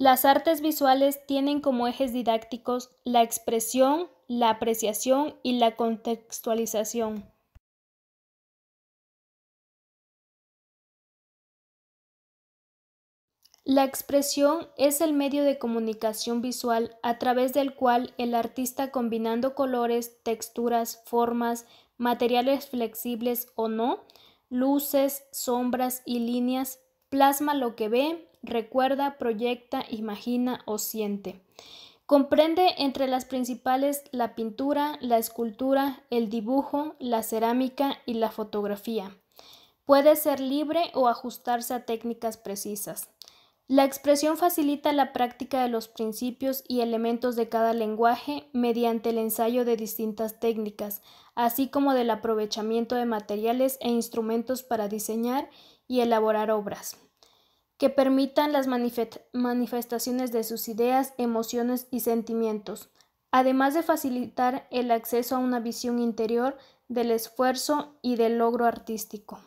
Las artes visuales tienen como ejes didácticos la expresión, la apreciación y la contextualización. La expresión es el medio de comunicación visual a través del cual el artista combinando colores, texturas, formas, materiales flexibles o no, luces, sombras y líneas plasma lo que ve, recuerda, proyecta, imagina o siente. Comprende entre las principales la pintura, la escultura, el dibujo, la cerámica y la fotografía. Puede ser libre o ajustarse a técnicas precisas. La expresión facilita la práctica de los principios y elementos de cada lenguaje mediante el ensayo de distintas técnicas, así como del aprovechamiento de materiales e instrumentos para diseñar y elaborar obras que permitan las manifestaciones de sus ideas, emociones y sentimientos, además de facilitar el acceso a una visión interior del esfuerzo y del logro artístico.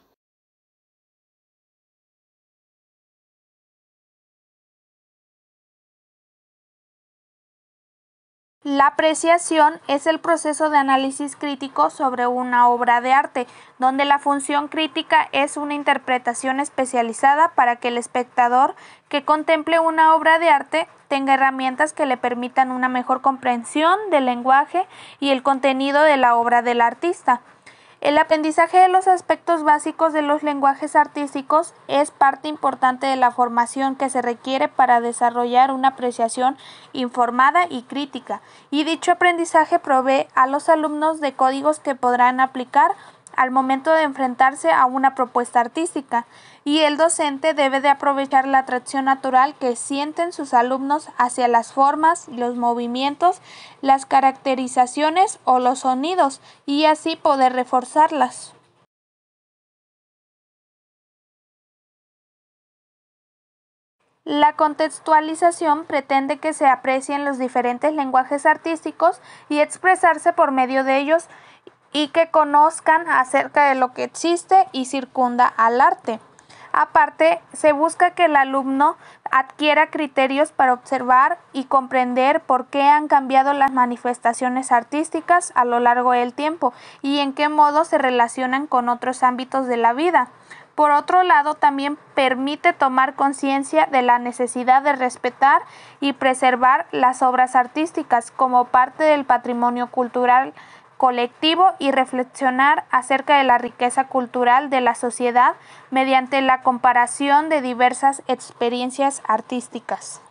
La apreciación es el proceso de análisis crítico sobre una obra de arte, donde la función crítica es una interpretación especializada para que el espectador que contemple una obra de arte tenga herramientas que le permitan una mejor comprensión del lenguaje y el contenido de la obra del artista. El aprendizaje de los aspectos básicos de los lenguajes artísticos es parte importante de la formación que se requiere para desarrollar una apreciación informada y crítica, y dicho aprendizaje provee a los alumnos de códigos que podrán aplicar al momento de enfrentarse a una propuesta artística y el docente debe de aprovechar la atracción natural que sienten sus alumnos hacia las formas, los movimientos, las caracterizaciones o los sonidos y así poder reforzarlas. La contextualización pretende que se aprecien los diferentes lenguajes artísticos y expresarse por medio de ellos y que conozcan acerca de lo que existe y circunda al arte. Aparte, se busca que el alumno adquiera criterios para observar y comprender por qué han cambiado las manifestaciones artísticas a lo largo del tiempo y en qué modo se relacionan con otros ámbitos de la vida. Por otro lado, también permite tomar conciencia de la necesidad de respetar y preservar las obras artísticas como parte del patrimonio cultural colectivo y reflexionar acerca de la riqueza cultural de la sociedad mediante la comparación de diversas experiencias artísticas.